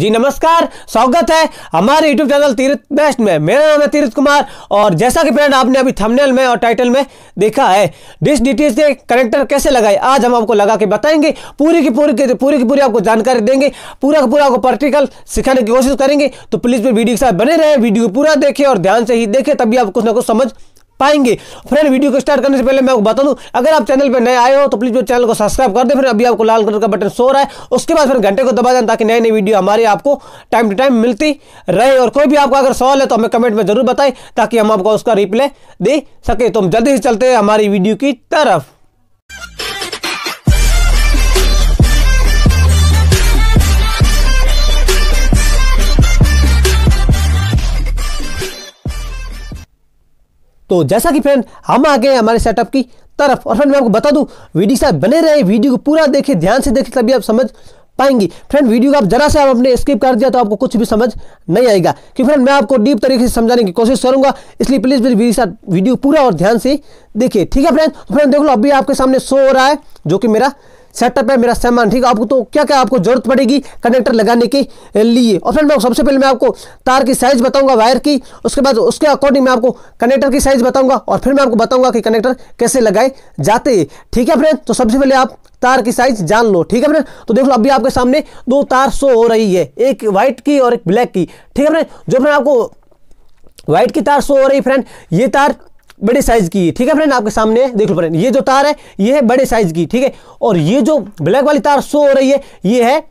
जी नमस्कार स्वागत है हमारे यूट्यूब चैनल तीर्थ बेस्ट में मेरा नाम है तीर्थ कुमार और जैसा कि फ्रेंड आपने अभी थंबनेल में और टाइटल में देखा है डिश डी के कनेक्टर कैसे लगाए आज हम आपको लगा के बताएंगे पूरी की पूरी की पूरी की पूरी आपको जानकारी देंगे पूरा का पूरा आपको प्रैक्टिकल सिखाने की कोशिश करेंगे तो प्लीज़ वीडियो के साथ बने रहें वीडियो पूरा देखें और ध्यान से ही देखें तभी आपको कुछ ना कुछ समझ पाएंगे फ्रेंड वीडियो को स्टार्ट करने से पहले मैं आपको बता दूं अगर आप चैनल पर नए आए हो तो प्लीज़ मेरे चैनल को सब्सक्राइब कर दे फिर अभी आपको लाल कलर का बटन सो रहा है उसके बाद फिर घंटे को दबा दें ताकि नई नई वीडियो हमारे आपको टाइम टू टाइम मिलती रहे और कोई भी आपको अगर सवाल है तो हमें कमेंट में जरूर बताएं ताकि हम आपको उसका रिप्लाई दे सके तो हम जल्दी से चलते हैं हमारी वीडियो की तरफ तो जैसा कि फ्रेंड हम आ गए हमारे सेटअप की तरफ और फ्रेंड मैं आपको बता दूं वीडियो साहब बने रहे वीडियो को पूरा देखें ध्यान से देखें तभी आप समझ पाएंगे फ्रेंड वीडियो को आप जरा से आप अपने स्किप कर दिया तो आपको कुछ भी समझ नहीं आएगा कि फ्रेंड मैं आपको डीप तरीके से समझाने की कोशिश करूंगा इसलिए प्लीज़ मेरी वीडियो साथ वीडियो पूरा और ध्यान से देखिए ठीक है फ्रेंड फ्रेंड तो देख लो अभी आपके सामने शो हो रहा है जो कि मेरा सेटअप है मेरा सामान ठीक है आपको तो क्या क्या आपको जरूरत पड़ेगी कनेक्टर लगाने के लिए और फिर मैं सबसे पहले मैं आपको तार की साइज बताऊंगा वायर की उसके बाद उसके अकॉर्डिंग मैं आपको कनेक्टर की साइज बताऊंगा और फिर मैं आपको बताऊंगा कि कनेक्टर कैसे लगाए जाते ठीक है फ्रेंड तो सबसे पहले आप तार की साइज जान लो ठीक है फ्रेंड तो देख लो अभी आपके सामने दो तार शो हो रही है एक व्हाइट की और एक ब्लैक की ठीक है फ्रेंड जो फ्रेंड आपको व्हाइट की तार शो हो रही फ्रेंड ये तार बड़े साइज की ठीक है फ्रेंड आपके सामने देख लो फ्रेंड ये जो तार है ये है बड़े साइज की ठीक है और ये जो ब्लैक वाली तार शो हो रही है ये है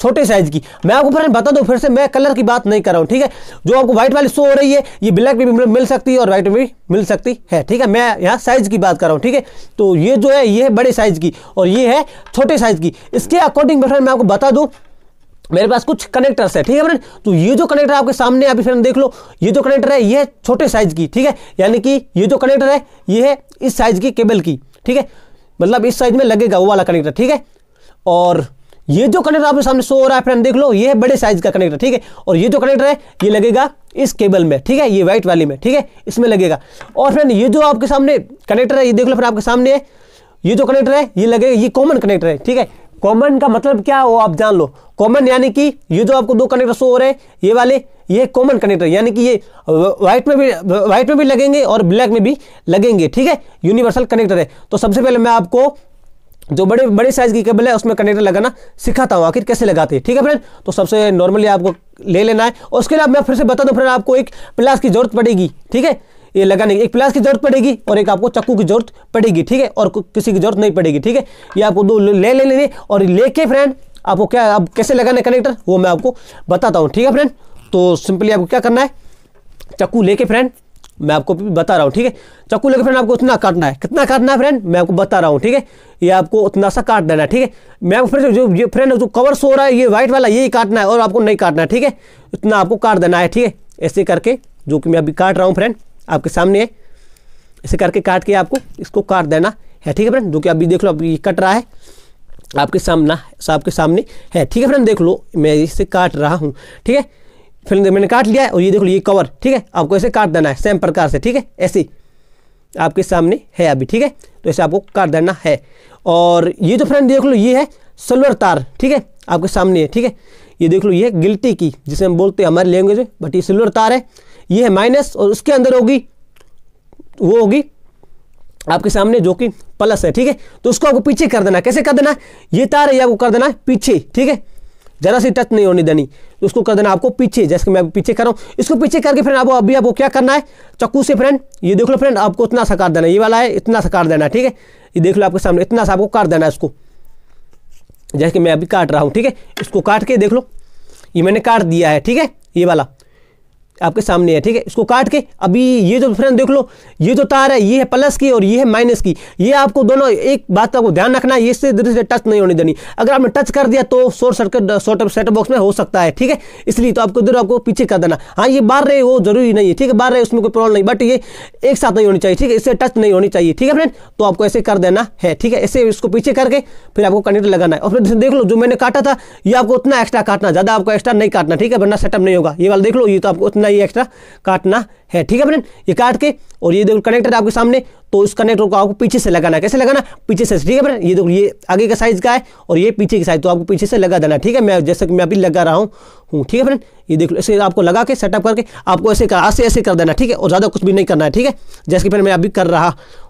छोटे साइज की मैं आपको फ्रेंड बता दूं फिर से मैं कलर की बात नहीं कर रहा हूं ठीक है जो आपको व्हाइट वाली शो हो रही है ये ब्लैक में भी मिल सकती है और व्हाइट में भी मिल सकती है ठीक है मैं यहाँ साइज की बात कर रहा हूँ ठीक है तो ये जो है ये है बड़े साइज की और ये है छोटे साइज की इसके अकॉर्डिंग फ्रेंड मैं आपको बता दूँ मेरे पास कुछ कनेक्टर्स है ठीक है फ्रेंड तो ये जो कनेक्टर आपके सामने अभी फ्रेंड देख लो ये जो कनेक्टर है ये छोटे साइज की ठीक है यानी कि ये जो कनेक्टर है ये है इस साइज की केबल की ठीक है मतलब इस साइज में लगेगा वो वाला कनेक्टर ठीक है और ये जो कनेक्टर आपके सामने शो हो रहा है फ्रेंड देख लो ये है बड़े साइज का कनेक्टर ठीक है और ये जो कनेक्टर है ये लगेगा इस केबल में ठीक है ये व्हाइट वाली में ठीक है इसमें लगेगा और फ्रेंड ये जो आपके सामने कनेक्टर है ये देख लो फिर आपके सामने है ये जो कनेक्टर है ये लगेगा ये कॉमन कनेक्टर है ठीक है कॉमन का मतलब क्या हो आप जान लो कॉमन यानी कि ये जो आपको दो कनेक्टर शो हो रहे हैं ये वाले ये कॉमन कनेक्टर यानी कि ये व्हाइट में भी व्हाइट में भी लगेंगे और ब्लैक में भी लगेंगे ठीक है यूनिवर्सल कनेक्टर है तो सबसे पहले मैं आपको जो बड़े बड़े साइज की केबल है उसमें कनेक्टर लगाना सिखाता हूँ आखिर कैसे लगाते हैं ठीक है फ्रेंड तो सबसे नॉर्मली आपको ले लेना है और उसके लिए मैं फिर से बता दूँ फ्रेंड आपको एक प्लास की जरूरत पड़ेगी ठीक है ये लगाने की एक प्लास की जरूरत पड़ेगी और एक आपको चक्कू की जरूरत पड़ेगी ठीक है और किसी की जरूरत नहीं पड़ेगी ठीक है ये आपको दो ले ले और लेके फ्रेंड आपको क्या आप कैसे लगाना कनेक्टर वो मैं आपको बताता हूँ ठीक है फ्रेंड तो सिंपली आपको क्या करना है चक्कू लेके फ्रेंड मैं आपको बता रहा हूँ ठीक है चक्कू लेके फ्रेंड आपको उतना काटना है कितना काटना है फ्रेंड मैं आपको बता रहा हूँ ठीक है ये आपको उतना सा काट देना है ठीक है मैं आपको फ्रेंड जो ये फ्रेंड जो कवर सो रहा है ये व्हाइट वाला यही काटना है और आपको नहीं काटना है ठीक है इतना आपको काट देना है ठीक है ऐसे करके जो कि मैं अभी काट रहा हूँ फ्रेंड आपके सामने है ऐसे करके काट के आपको इसको काट देना है ठीक है फ्रेंड जो कि अभी देख लो अभी कट रहा है आपके सामना आपके सामने है ठीक है फ्रेंड देख लो मैं इसे काट रहा हूँ ठीक है फिर मैंने काट लिया है और ये देख लो ये कवर ठीक है आपको ऐसे काट देना है सेम प्रकार से ठीक है ऐसे आपके सामने है अभी ठीक है तो ऐसे आपको काट देना है और ये जो तो फ्रेंड देख लो ये है सलवर तार ठीक है आपके सामने है ठीक है ये देख लो ये गिल्टी की जिसे हम बोलते हैं हमारे लैंग्वेज में बट ये सिल्वर तार है ये है माइनस और उसके अंदर होगी वो होगी आपके सामने जो कि प्लस है ठीक है तो उसको आपको पीछे कर देना कैसे कर देना ये तार है आपको कर देना है पीछे ठीक है जरा सी टच नहीं होनी देनी तो उसको कर देना आपको पीछे जैसे कि मैं पीछे कर रहा हूँ इसको पीछे करके फ्रेंड आपको अभी आपको क्या करना है चक्कू से फ्रेंड ये देख लो फ्रेंड आपको इतना सा काट देना ये वाला है इतना सा काट देना ठीक है ये देख लो आपके सामने इतना सा आपको काट देना है इसको जैसे कि मैं अभी काट रहा हूँ ठीक है इसको काट के देख लो ये मैंने काट दिया है ठीक है ये वाला आपके सामने है ठीक है इसको काट के अभी ये जो फ्रेंड देख लो ये जो तार है ये है प्लस की और ये है माइनस की ये आपको दोनों एक बात का ध्यान रखना है इससे इधर से टच नहीं होने देनी अगर आपने टच कर दिया तो short circuit short set box में हो सकता है ठीक है इसलिए तो आपको इधर आपको पीछे कर देना हाँ ये बार रहे वो जरूरी नहीं है ठीक है बार रहे उसमें कोई प्रॉब्लम नहीं बट ये एक साथ नहीं होनी चाहिए ठीक है इससे टच नहीं होनी चाहिए ठीक है फ्रेंड तो आपको ऐसे कर देना है ठीक है ऐसे इसको पीछे करके फिर आपको कनेक्ट लगाना है और फिर देख लो जो मैंने काटा था ये आपको उतना एक्स्ट्रा काटना ज़्यादा आपको एक्स्ट्रा नहीं काटना ठीक है वरना सेटअप नहीं होगा ये वाला देख लो ये तो आपको उतना करना ये एक्स्ट्रा काटना है ठीक है फ्रेंड ये काट के और ये देखो कनेक्टर आपके सामने तो उस कनेक्टर को आपको पीछे से लगाना कैसे लगाना पीछे से ठीक है फ्रेंड ये देखो ये आगे का साइज का है और ये पीछे की साइज तो आपको पीछे से लगा देना ठीक है मैं जैसे कि मैं अभी लगा रहा हूँ ठीक है फ्रेंड ये देख लो ऐसे आपको लगा के सेटअप करके आपको ऐसे कर ऐसे ऐसे कर देना ठीक है और ज़्यादा कुछ भी नहीं करना है ठीक है जैसे कि फ्रेंड मैं अभी कर रहा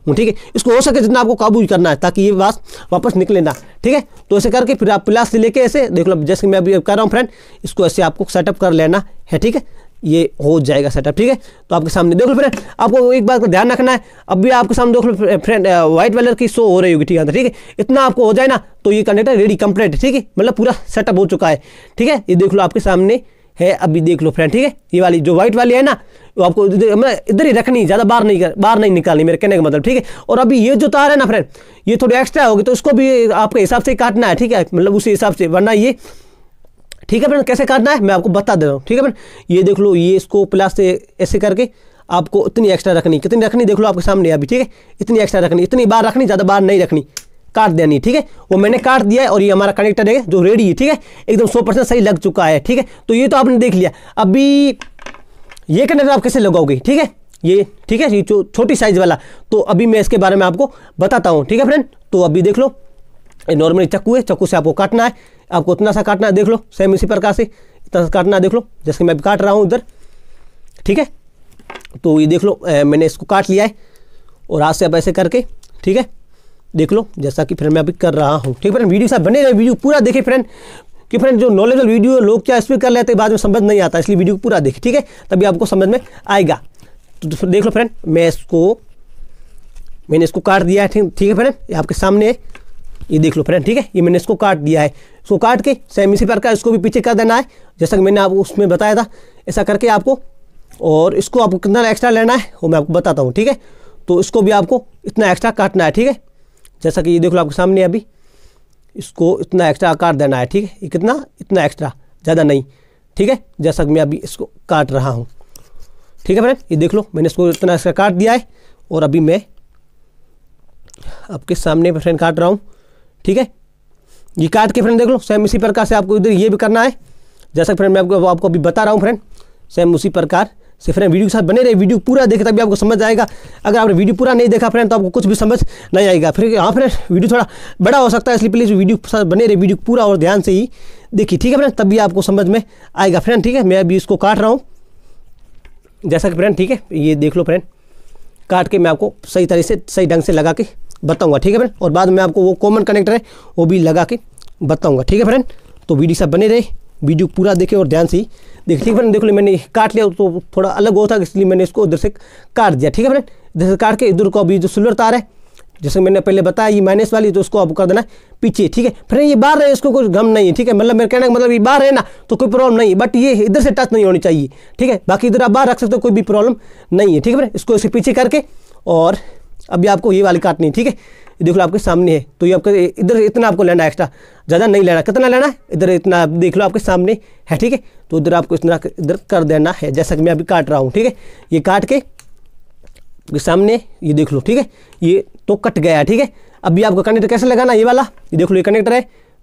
हूँ ठीक है इसको हो सके जितना आपको काबू करना है ताकि ये बात वापस निकले ना ठीक है तो ऐसे करके फिर आप प्लास से लेके ऐसे देख लो जैसे मैं अभी कर रहा हूँ फ्रेंड इसको ऐसे आपको सेटअप कर लेना है ठीक है ये हो जाएगा सेटअप ठीक है तो आपके सामने देख लो फ्रेंड आपको एक बात का ध्यान रखना है अब भी आपके सामने देख लो फ्रेंड व्हाइट वेलर की शो हो रही होगी ठीक है ठीक है इतना आपको हो जाए ना तो ये कनेक्टर रेडी कंप्लीट ठीक है मतलब पूरा सेटअप हो चुका है ठीक है ये देख लो आपके सामने है अभी देख लो फ्रेंड ठीक है ये वाली जो व्हाइट वाली है ना वो आपको इधर मतलब ही रखनी ज़्यादा बाहर नहीं कर बाहर नहीं निकालनी मेरे कहने का मतलब ठीक है और अभी ये जो तार है ना फ्रेंड ये थोड़ी एक्स्ट्रा होगी तो उसको भी आपके हिसाब से काटना है ठीक है मतलब उसी हिसाब से वरना ये ठीक है फ्रेंड कैसे करना है मैं आपको बता दे रहा हूँ ठीक है फ्रेंड ये देख लो ये इसको प्लस से ऐसे करके आपको इतनी एक्स्ट्रा रखनी कितनी रखनी देख लो आपके सामने अभी ठीक है इतनी एक्स्ट्रा रखनी इतनी बार रखनी ज़्यादा बार नहीं रखनी काट देनी ठीक है वो मैंने काट दिया है और ये हमारा कनेक्टर है जो रेडी है ठीक है एकदम सौ परसेंट सही लग चुका है ठीक है तो ये तो आपने देख लिया अभी ये कनेक्टर आप कैसे लगाओगे ठीक है ये ठीक है ये जो छोटी साइज़ वाला तो अभी मैं इसके बारे में आपको बताता हूँ ठीक है फ्रेंड तो अभी देख लो नॉर्मली चक्कू है चक्कू से आपको काटना है आपको उतना सा काटना है देख लो सेम इसी प्रकार से इतना सा काटना है देख लो जैसे मैं काट रहा हूँ इधर ठीक है तो ये देख लो ए, मैंने इसको काट लिया है और हाथ से आप ऐसे करके ठीक है देख लो जैसा कि फ्रेंड मैं अभी कर रहा हूँ ठीक है फ्रेंड वीडियो साहब साथ बने रहे वीडियो पूरा देखे फ्रेंड कि फ्रेंड जो नॉलेजल वीडियो है लोग क्या इसमें कर लेते हैं बाद में समझ नहीं आता इसलिए वीडियो पूरा देखे ठीक है तभी आपको समझ में आएगा तो देख लो फ्रेंड मैं इसको मैंने इसको काट दिया है ठीक है फ्रेंड आपके सामने है ये देख लो फ्रेंड ठीक है ये मैंने इसको काट दिया है इसको काट के सेम इसी प्रकार इसको भी पीछे कर देना है जैसा कि मैंने आप उसमें बताया था ऐसा करके आपको और इसको आपको कितना एक्स्ट्रा लेना है वो मैं आपको बताता हूँ ठीक है तो इसको भी आपको इतना एक्स्ट्रा काटना है ठीक है जैसा कि ये देख लो आपके सामने अभी इसको इतना एक्स्ट्रा काट देना है ठीक है ये कितना इतना एक्स्ट्रा ज़्यादा नहीं ठीक है जैसा कि मैं अभी इसको काट रहा हूँ ठीक है फ्रेंड ये देख लो मैंने इसको इतना एक्स्ट्रा काट दिया है और अभी मैं आपके सामने फ्रेंड काट रहा हूँ ठीक है ये काट के फ्रेंड देख लो सेम इसी प्रकार से आपको इधर ये भी करना है जैसा कि फ्रेंड मैं आपको आपको अभी बता रहा हूँ फ्रेंड सेम उसी प्रकार से फ्रेंड वीडियो के साथ बने रहे वीडियो पूरा देखे तभी आपको समझ आएगा अगर आपने वीडियो पूरा नहीं देखा फ्रेंड तो आपको कुछ भी समझ नहीं आएगा फिर हाँ फ्रेंड वीडियो थोड़ा बड़ा हो सकता है इसलिए प्लीज़ वीडियो के साथ बने रहे वीडियो पूरा और ध्यान से ही देखिए ठीक है फ्रेंड तभी आपको समझ में आएगा फ्रेंड ठीक है मैं अभी इसको काट रहा हूँ जैसा कि फ्रेंड ठीक है ये देख लो फ्रेंड काट के मैं आपको सही तरह से सही ढंग से लगा के बताऊंगा ठीक है फ्रेंड और बाद में आपको वो कॉमन कनेक्टर है वो भी लगा के बताऊंगा ठीक है फ्रेंड तो वीडियो सब बने रहे वीडियो पूरा देखे और ध्यान से ही देख ठीक फ्रेंड देख लो मैंने काट लिया तो थोड़ा अलग होता था इसलिए मैंने इसको उधर से काट दिया ठीक है फ्रेंड इधर से काट के इधर को अभी जो सिल्वर तार है जैसे मैंने पहले बताया ये माइनस वाली तो उसको आपको कर देना पीछे ठीक है फ्रेंड ये बाहर है इसको कुछ गम नहीं है ठीक है मतलब मेरे कहने का मतलब ये बाहर है ना तो कोई प्रॉब्लम नहीं है बट ये इधर से टच नहीं होनी चाहिए ठीक है बाकी इधर आप बाहर रख सकते हो कोई भी प्रॉब्लम नहीं है ठीक है फ्रेंड इसको इसे पीछे करके और अभी आपको ये वाली काटनी है ठीक है देख लो आपके सामने है तो ये आपका इधर इतना आपको लेना है एक्स्ट्रा ज़्यादा नहीं लेना कितना लेना है इधर इतना देख लो आपके सामने है ठीक है तो इधर आपको इतना इधर कर देना है जैसा कि मैं अभी काट रहा हूँ ठीक है ये काट के आपके सामने ये देख लो ठीक है ये तो कट गया है ठीक है अभी आपको कनेक्टर कैसे लगाना ये वाला ये देख लो ये कनेक्टर है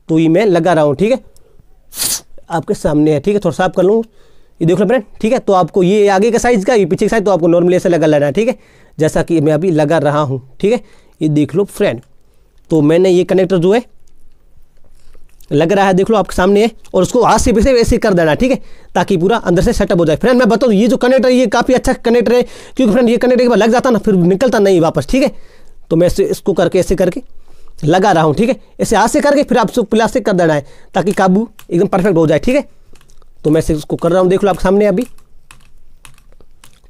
तो ये मैं लगा रहा हूँ ठीक है आपके सामने है ठीक है थोड़ा साफ कर लूँ ये देख लो फ्रेंड ठीक है तो आपको ये आगे का साइज़ का ये पीछे का साइज़ तो आपको नॉर्मली ऐसे लगा लेना है ठीक है जैसा कि मैं अभी लगा रहा हूँ ठीक है ये देख लो फ्रेंड तो मैंने ये कनेक्टर जो है लग रहा है देख लो आपके सामने है और उसको हाथ से से ऐसे कर देना ठीक है ताकि पूरा अंदर से सेटअप हो जाए फ्रेंड मैं बताऊँ ये जो कनेक्टर है ये काफ़ी अच्छा कनेक्टर है क्योंकि फ्रेंड ये कनेक्टर एक बार लग जाता ना फिर निकलता नहीं वापस ठीक है तो मैं इसे इसको करके ऐसे करके लगा रहा हूँ ठीक है ऐसे हाथ से करके फिर आप प्लास्टिक कर देना है ताकि काबू एकदम परफेक्ट हो जाए ठीक है तो मैं इसको कर रहा हूँ देख लो आपके सामने अभी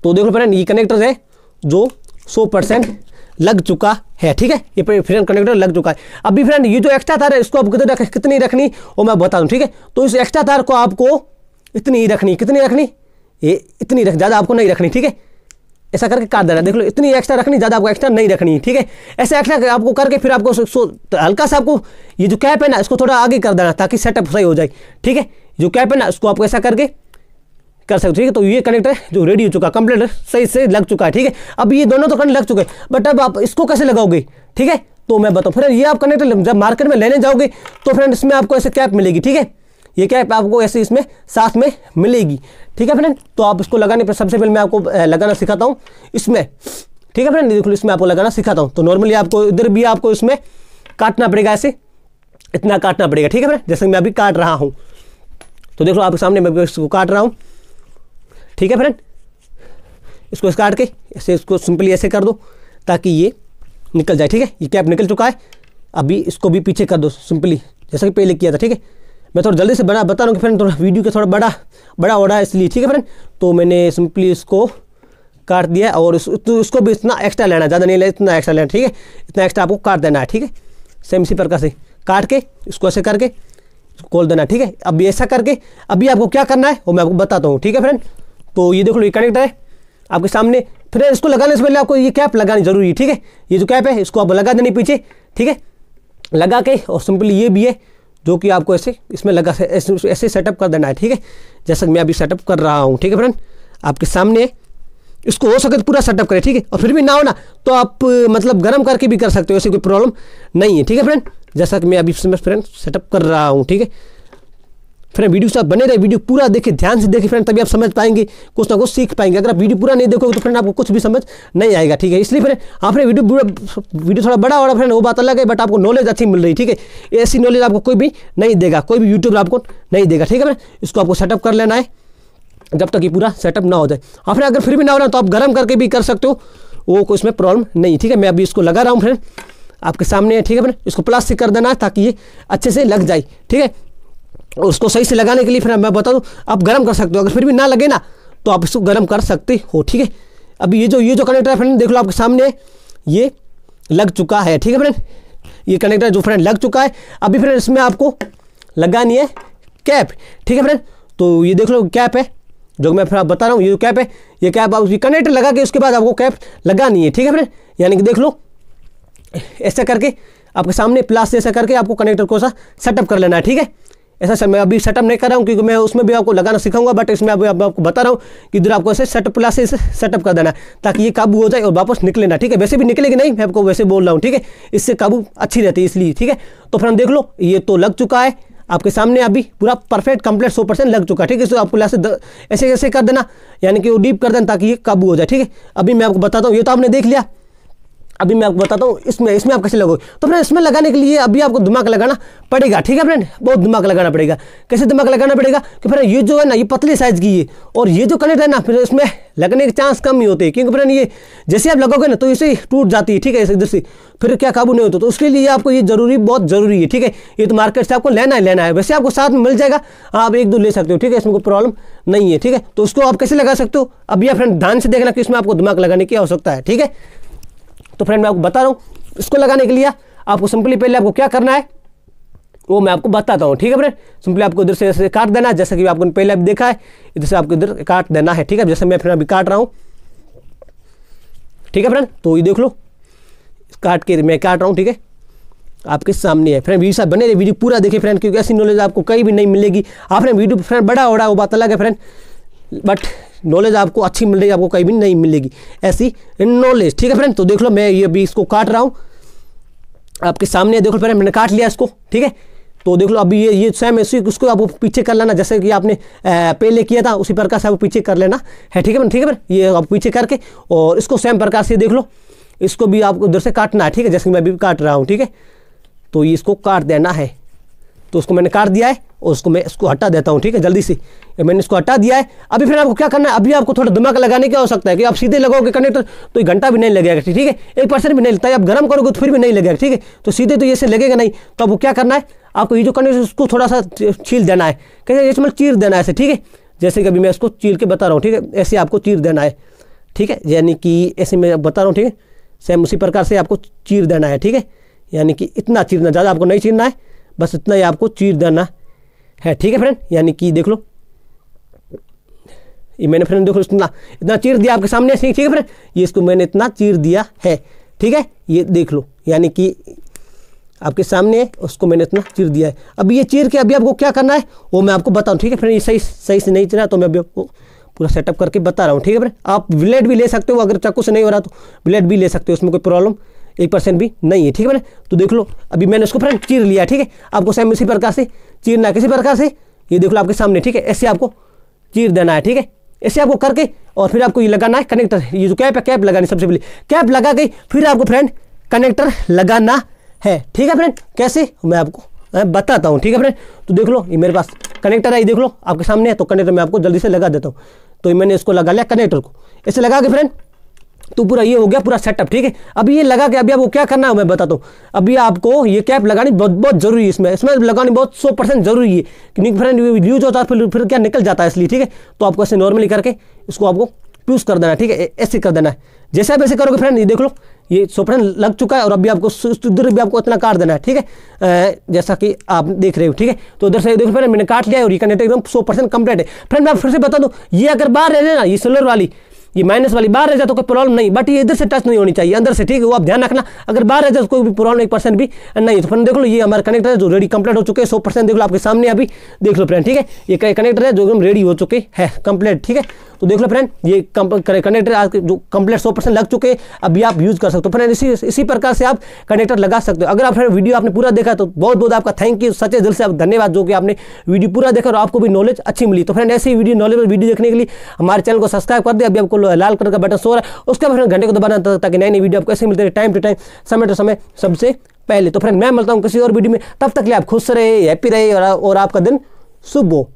तो देख लो फ्रेंड ये कनेक्टर है जो सौ परसेंट लग चुका है ठीक है ये फ्रेंड कनेक्टर लग चुका है अभी फ्रेंड ये जो एक्स्ट्रा तार है इसको आप कितनी रख, कितनी रखनी वो मैं बता दूँ ठीक है तो इस एक्स्ट्रा तार को आपको इतनी ही रखनी कितनी रखनी ये इतनी रख ज़्यादा आपको नहीं रखनी ठीक है ऐसा करके काट देना देख लो इतनी एक्स्ट्रा रखनी ज़्यादा आपको एक्स्ट्रा नहीं रखनी ठीक है ऐसे एक्स्ट्रा आपको करके फिर आपको हल्का सा आपको ये जो कैप है ना इसको थोड़ा आगे कर देना ताकि सेटअप सही हो जाए ठीक है जो कैप है ना उसको आप कैसा करके कर सकते हो ठीक है तो ये कनेक्टर है जो रेडी हो चुका कंप्लीट सही से लग चुका है ठीक है अब ये दोनों तो कनेक्ट लग चुके हैं बट अब आप इसको कैसे लगाओगे ठीक है तो मैं बताऊँ फ्रेंड ये आप कनेक्टर जब मार्केट में लेने जाओगे तो फ्रेंड इसमें आपको ऐसे कैप मिलेगी ठीक है ये कैप आपको ऐसे इसमें साथ में मिलेगी ठीक है फ्रेंड तो आप इसको लगाने पर सबसे पहले मैं आपको लगाना सिखाता हूँ इसमें ठीक है फ्रेंड देखो इसमें आपको लगाना सिखाता हूँ तो नॉर्मली आपको इधर भी आपको इसमें काटना पड़ेगा ऐसे इतना काटना पड़ेगा ठीक है फ्रेंड जैसे मैं अभी काट रहा हूँ तो देख लो आपके सामने मैं इसको काट रहा हूँ ठीक है फ्रेंड इसको इस काट के ऐसे इसको सिंपली ऐसे कर दो ताकि ये निकल जाए ठीक है ये कैप निकल चुका है अभी इसको भी पीछे कर दो सिंपली जैसा कि पहले किया था ठीक है मैं थोड़ा जल्दी से बना बता रहा हूँ कि फ्रेंड थोड़ा वीडियो का थोड़ा बड़ा बड़ा हो रहा है इसलिए ठीक है फ्रेंड तो मैंने सिंपली इसको काट दिया और इस, तो इसको भी इतना एक्स्ट्रा लेना ज़्यादा नहीं लेना इतना एक्स्ट्रा लेना ठीक है इतना एक्स्ट्रा आपको काट देना है ठीक है सेम इसी प्रकार से काट के इसको ऐसे करके खोल देना ठीक है अब ऐसा करके अभी आपको क्या करना है वो मैं आपको बताता हूँ ठीक है फ्रेंड तो ये देख लो ये कनेक्ट है आपके सामने फिर इसको लगाने से पहले आपको ये कैप लगानी जरूरी है ठीक है ये जो कैप है इसको आप लगा देने पीछे ठीक है लगा के और सिंपली ये भी है जो कि आपको ऐसे इसमें लगा ऐसे सेटअप कर देना है ठीक है जैसा मैं अभी सेटअप कर रहा हूँ ठीक है फ्रेंड आपके सामने इसको हो सके तो पूरा सेटअप करें ठीक है और फिर भी ना हो ना तो आप मतलब गर्म करके भी कर सकते हो ऐसी कोई प्रॉब्लम नहीं है ठीक है फ्रेंड जैसा कि मैं अभी से फ्रेंड सेटअप कर रहा हूँ ठीक है फ्रेंड वीडियो के साथ बने रहे वीडियो पूरा देखे ध्यान से देखे फ्रेंड तभी आप समझ पाएंगे कुछ ना कुछ सीख पाएंगे अगर आप वीडियो पूरा नहीं देखोगे तो फ्रेंड आपको कुछ भी समझ नहीं आएगा ठीक है इसलिए फ्रेंड आपने वीडियो पूरा वीडियो थोड़ा बड़ा हो रहा फ्रेंड वो बात अलग है बट आपको नॉलेज अच्छी मिल रही ठीक है ऐसी नॉलेज आपको कोई भी नहीं देगा कोई भी यूट्यूब आपको नहीं देगा ठीक है फ्रेंड इसको आपको सेटअप कर लेना है जब तक ये पूरा सेटअप ना हो जाए आपने अगर फिर भी ना हो रहा तो आप गर्म करके भी कर सकते हो वो कोई इसमें प्रॉब्लम नहीं ठीक है मैं अभी इसको लगा रहा हूँ फ्रेंड आपके सामने है ठीक है इसको प्लास्टिक कर देना है ताकि ये अच्छे से लग जाए ठीक है और उसको सही से लगाने के लिए फिर मैं बता दूँ आप गर्म कर सकते हो अगर फिर भी ना लगे ना तो आप इसको गर्म कर सकते हो ठीक है अब ये जो ये जो कनेक्टर है फ्रेंड देख लो आपके सामने ये लग चुका है ठीक है फ्रेंड ये कनेक्टर जो फ्रेंड लग चुका है अभी फ्रेंड इसमें आपको लगानी है कैप ठीक है फ्रेंड तो ये देख लो कैप है जो मैं फिर आप बता रहा हूँ ये कैप है ये कैप आप कनेक्टर लगा के उसके बाद आपको कैप लगानी है ठीक है फ्रेंड यानी कि देख लो ऐसा करके आपके सामने प्लास ऐसा करके आपको कनेक्टर को सा सेटअप कर लेना है ठीक है ऐसा सर मैं अभी सेटअप नहीं कर रहा हूँ क्योंकि मैं उसमें भी आपको लगाना सिखाऊंगा बट इसमें अभी आपको बता रहा हूँ कि इधर आपको ऐसे सेटअप प्लास इसे सेटअप कर देना ताकि ये काबू हो जाए और वापस निकले ना ठीक है वैसे भी निकलेगी नहीं मैं आपको वैसे बोल रहा हूँ ठीक है इससे काबू अच्छी रहती है इसलिए ठीक है तो फ्रेंड देख लो ये तो लग चुका है आपके सामने अभी पूरा परफेक्ट कंप्लीट सौ परसेंट लग चुका है ठीक है इसको आपको लास्ट ऐसे ऐसे कर देना यानी कि वो डीप कर देना ताकि ये काबू हो जाए ठीक है अभी मैं आपको बताता हूँ ये तो आपने देख लिया अभी मैं आपको बताता हूँ इसमें इसमें आप कैसे लगोगे तो फ्रेंड इसमें लगाने के लिए अभी आपको दिमाग लगाना पड़ेगा ठीक है फ्रेंड बहुत दिमाग लगाना पड़ेगा कैसे दिमाग लगाना पड़ेगा कि फ्रेंड ये जो है ना ये पतली साइज की है और ये जो कनेक्ट है ना फिर इसमें लगने के चांस कम ही होते हैं क्योंकि फ्रेंड ये जैसे आप लगोगे ना तो इसे टूट जाती है ठीक है इधर से फिर क्या काबू नहीं होता तो उसके लिए आपको ये जरूरी बहुत जरूरी है ठीक है ये तो मार्केट से आपको लेना है लेना है वैसे आपको साथ में मिल जाएगा आप एक दो ले सकते हो ठीक है इसमें कोई प्रॉब्लम नहीं है ठीक है तो उसको आप कैसे लगा सकते हो अभी आप फ्रेंड ध्यान से देखना कि इसमें आपको दिमाग लगाने की आवश्यकता है ठीक है तो फ्रेंड मैं आपको बता रहा हूँ इसको लगाने के लिए आपको सिंपली पहले आपको क्या करना है वो मैं आपको बताता हूँ ठीक है फ्रेंड सिंपली आपको इधर से जैसे काट देना है जैसा कि आपको पहले आप देखा है इधर से आपको इधर काट देना है ठीक है जैसे मैं फिर अभी काट रहा हूँ ठीक है फ्रेंड तो ये देख लो काट के मैं काट रहा हूँ ठीक है आपके सामने है फ्रेंड वीडियो साहब बने रहे वीडियो पूरा देखे फ्रेंड क्योंकि ऐसी नॉलेज आपको कहीं भी नहीं मिलेगी आपने वीडियो फ्रेंड बड़ा हो रहा है वो बात अलग है फ्रेंड बट नॉलेज आपको अच्छी मिल रही है आपको कहीं भी नहीं मिलेगी ऐसी नॉलेज ठीक है फ्रेंड तो देख लो मैं ये अभी इसको काट रहा हूँ आपके सामने देखो फ्रेंड मैंने काट लिया इसको ठीक है तो देख लो अभी ये ये सेम ऐसे उसको आप पीछे कर लेना जैसे कि आपने पहले किया था उसी प्रकार से आप पीछे कर लेना है ठीक है ठीक है फ्रेंड ये आप पीछे करके और इसको सेम प्रकार से देख लो इसको भी आपको उधर से काटना है ठीक है जैसे मैं अभी काट रहा हूँ ठीक है तो ये इसको काट देना है तो उसको मैंने काट दिया है और उसको मैं इसको हटा देता हूँ ठीक है जल्दी से मैंने इसको हटा दिया है अभी फिर आपको क्या करना है अभी आपको थोड़ा दिमाग लगाने की सकता है कि आप सीधे लगाओगे कनेक्टर तो एक तो घंटा भी नहीं लगेगा ठीक है एक परसेंट भी नहीं लगता है आप गर्म करोगे तो फिर भी नहीं लगेगा ठीक है तो सीधे तो ये से लगेगा नहीं तो आपको क्या करना है आपको ये जो कनेक्टर उसको थोड़ा सा छील देना है कैसे इसमें चीर देना है ऐसे ठीक है जैसे कि अभी मैं इसको चीर के बता रहा हूँ ठीक है ऐसे आपको चीर देना है ठीक है यानी कि ऐसे मैं बता रहा हूँ ठीक है सेम उसी प्रकार से आपको चीर देना है ठीक है यानी कि इतना चीरना ज़्यादा आपको नहीं चीरना है बस इतना ही आपको चीर देना है ठीक है फ्रेंड यानी कि देख लो ये मैंने फ्रेंड देखो इतना इतना चीर दिया आपके सामने ठीक है फ्रेंड ये इसको मैंने इतना चीर दिया है ठीक है ये देख लो यानी कि आपके सामने उसको मैंने इतना चीर दिया है अब ये चीर के अभी आपको क्या करना है वो मैं आपको बताऊँ ठीक है फ्रेंड ये सही सही से नहीं चला तो मैं अभी आपको पूरा सेटअप करके बता रहा हूँ ठीक है फ्रेंड आप ब्लेड भी ले सकते हो अगर चाकू से नहीं हो रहा तो ब्लेड भी ले सकते हो उसमें कोई प्रॉब्लम एक परसेंट भी नहीं है ठीक है मैंने तो देख लो अभी मैंने उसको फ्रेंड चीर लिया ठीक है आपको सेम इसी प्रकार से चीरना किसी प्रकार से ये देख लो आपके सामने ठीक है ऐसे आपको चीर देना है ठीक है ऐसे आपको करके और फिर आपको ये लगाना है कनेक्टर ये जो कैप है कैप लगानी सबसे पहले कैप लगा के फिर आपको फ्रेंड कनेक्टर लगाना है ठीक है फ्रेंड कैसे मैं आपको मैं बताता हूँ ठीक है फ्रेंड तो देख लो ये मेरे पास कनेक्टर है ये देख लो आपके सामने है तो कनेक्टर मैं आपको जल्दी से लगा देता हूँ तो मैंने इसको लगा लिया कनेक्टर को ऐसे लगा के फ्रेंड तो पूरा ये हो गया पूरा सेटअप ठीक है अभी ये लगा के अभी आपको क्या करना है मैं बताता तो। हूँ अभी आपको ये कैप लगानी बहुत बहुत जरूरी है इसमें इसमें लगानी बहुत सौ परसेंट जरूरी है क्योंकि फ्रेंड यूज होता है फिर फिर क्या निकल जाता है इसलिए ठीक है तो आपको ऐसे नॉर्मली करके इसको आपको प्यूज कर देना है ठीक है ऐसे कर देना है जैसे आप ऐसे करोगे फ्रेंड ये देख लो ये परसेंट लग चुका है और अभी आपको उधर भी आपको इतना काट देना है ठीक है जैसा कि आप देख रहे हो ठीक है तो उधर से देखो फ्रेंड मैंने काट लिया और ये कनेक्ट एकदम सौ परसेंट कंप्लीट है फ्रेंड मैं फिर से बता दूँ ये अगर बाहर रह ना ये सोलर वाली ये माइनस वाली बाहर रह जाए तो कोई प्रॉब्लम नहीं बट ये इधर से टच नहीं होनी चाहिए अंदर से ठीक है वो आप ध्यान रखना अगर बाहर रह जाए तो कोई भी प्रॉब्लम एक परसेंट भी नहीं तो फ्रेंड देख लो ये हमारा कनेक्टर है जो रेडी कंप्लीट हो चुके हैं सौ परसेंट देख लो आपके सामने अभी देख लो फ्रेंड ठीक है ये कनेक्टर है जो एकदम रेडी हो चुके हैं कंप्लीट ठीक है तो देख लो फ्रेंड ये कनेक्टर आज जो कंप्लीट सौ परसेंट लग चुके हैं अभी आप यूज़ कर सकते हो फ्रेंड इसी इसी प्रकार से आप कनेक्टर लगा सकते हो अगर आप फ्रेंड वीडियो आपने पूरा देखा तो बहुत बहुत आपका थैंक यू सच्चे दिल से आप धन्यवाद जो कि आपने वीडियो पूरा देखा और आपको भी नॉलेज अच्छी मिली तो फ्रेंड ऐसी वीडियो नॉलेज वीडियो देखने के लिए हमारे चैनल को सब्सक्राइब कर दे अभी आपको लाल कलर का बटन सो रहा है उसका बाद फ्रेंड घंटे को दबाना ताकि नई नई वीडियो आपको ऐसे मिलते रहे टाइम टू टाइम समय टू समय सबसे पहले तो फ्रेंड मैं मिलता हूँ किसी और वीडियो में तब तक लिए आप खुश रहे हैप्पी रहे और, और आपका दिन शुभ हो